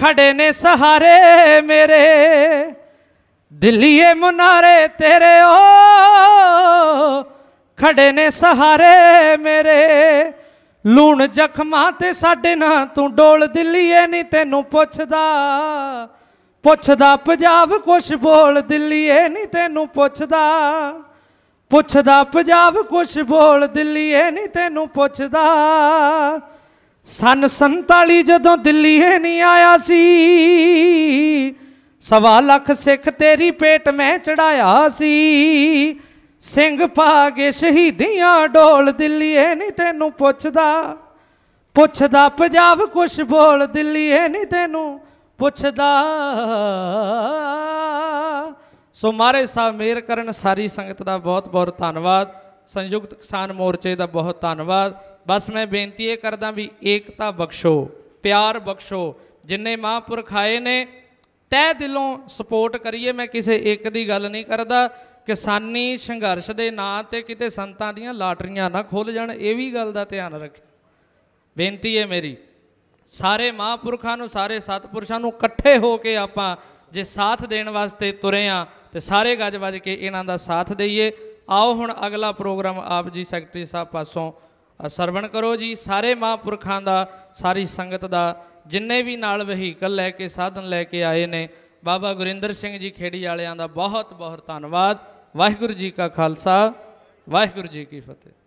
ਖੜੇ ਨੇ ਸਹਾਰੇ ਮੇਰੇ ਦਿੱਲੀਏ ਮਨਾਰੇ ਤੇਰੇ ਓ ਖੜੇ ਨੇ ਸਹਾਰੇ ਮੇਰੇ ਲੂਣ ਜ਼ਖਮਾਂ ਤੇ ਸਾਡੇ ਨਾਂ ਤੂੰ ਡੋਲ ਦਿੱਲੀਏ ਨਹੀਂ ਤੈਨੂੰ ਪੁੱਛਦਾ ਪੁੱਛਦਾ ਪੰਜਾਬ ਕੁਛ ਬੋਲ ਦਿੱਲੀਏ ਨਹੀਂ ਤੈਨੂੰ ਪੁੱਛਦਾ ਪੁੱਛਦਾ ਪੰਜਾਬ ਕੁਛ ਬੋਲ ਦਿੱਲੀਏ ਨਹੀਂ ਤੈਨੂੰ ਪੁੱਛਦਾ ਸਨ 47 ਜਦੋਂ ਦਿੱਲੀ ਇਹ ਨਹੀਂ ਆਇਆ ਸੀ ਸਵਾ ਲੱਖ ਸਿੱਖ ਤੇਰੀ ਪੇਟ ਮੈਂ ਚੜਾਇਆ ਸੀ ਸਿੰਘ ਪਾਗੇ ਸ਼ਹੀਦੀਆਂ ਢੋਲ ਦਿੱਲੀ ਇਹ ਨਹੀਂ ਤੈਨੂੰ ਪੁੱਛਦਾ ਪੁੱਛਦਾ ਪੰਜਾਬ ਕੁਛ ਬੋਲ ਦਿੱਲੀ ਇਹ ਨਹੀਂ ਤੈਨੂੰ ਪੁੱਛਦਾ ਸੋ ਮਾਰੇ ਸਾਹਿਬ ਮੇਰ ਕਰਨ ਸਾਰੀ ਸੰਗਤ ਦਾ ਬਹੁਤ ਬਹੁਤ ਧੰਨਵਾਦ ਸੰਯੁਕਤ ਕਿਸਾਨ ਮੋਰਚੇ ਦਾ ਬਹੁਤ ਧੰਨਵਾਦ ਬਸ ਮੈਂ ਬੇਨਤੀ ਇਹ ਕਰਦਾ ਵੀ ਏਕਤਾ ਬਖਸ਼ੋ ਪਿਆਰ ਬਖਸ਼ੋ ਜਿੰਨੇ ਮਹਾਂਪੁਰਖ ਆਏ ਨੇ ਤਹਿ ਦਿਲੋਂ ਸਪੋਰਟ ਕਰੀਏ ਮੈਂ ਕਿਸੇ ਇੱਕ ਦੀ ਗੱਲ ਨਹੀਂ ਕਰਦਾ ਕਿਸਾਨੀ ਸੰਘਰਸ਼ ਦੇ ਨਾਂ ਤੇ ਕਿਤੇ ਸੰਤਾਂ ਦੀਆਂ ਲਾਟਰੀਆਂ ਨਾ ਖੁੱਲ ਜਾਣ ਇਹ ਵੀ ਗੱਲ ਦਾ ਧਿਆਨ ਰੱਖਿਓ ਬੇਨਤੀ ਹੈ ਮੇਰੀ ਸਾਰੇ ਮਹਾਂਪੁਰਖਾਂ ਨੂੰ ਸਾਰੇ ਸਤਪੁਰਸ਼ਾਂ ਨੂੰ ਇਕੱਠੇ ਹੋ ਕੇ ਆਪਾਂ ਜੇ ਸਾਥ ਦੇਣ ਵਾਸਤੇ ਤੁਰੇ ਆ ਤੇ ਸਾਰੇ ਗੱਜ ਵੱਜ ਕੇ ਇਹਨਾਂ ਦਾ ਸਾਥ ਦਈਏ ਆਓ ਹੁਣ ਅਗਲਾ ਪ੍ਰੋਗਰਾਮ ਆਪ ਜੀ ਸੈਕਟਰੀ ਸਾਹਿਬ ਪਾਸੋਂ ਸਰਵਣ ਕਰੋ ਜੀ ਸਾਰੇ ਮਹਾਂਪੁਰਖਾਂ ਦਾ ਸਾਰੀ ਸੰਗਤ ਦਾ ਜਿੰਨੇ ਵੀ ਨਾਲ ਵਹੀਕਲ ਲੈ ਕੇ ਸਾਧਨ ਲੈ ਕੇ ਆਏ ਨੇ ਬਾਬਾ ਗੁਰਿੰਦਰ ਸਿੰਘ ਜੀ ਖੇੜੀ ਵਾਲਿਆਂ ਦਾ ਬਹੁਤ ਬਹੁਤ ਧੰਨਵਾਦ ਵਾਹਿਗੁਰੂ ਜੀ ਕਾ ਖਾਲਸਾ ਵਾਹਿਗੁਰੂ ਜੀ ਕੀ ਫਤਿਹ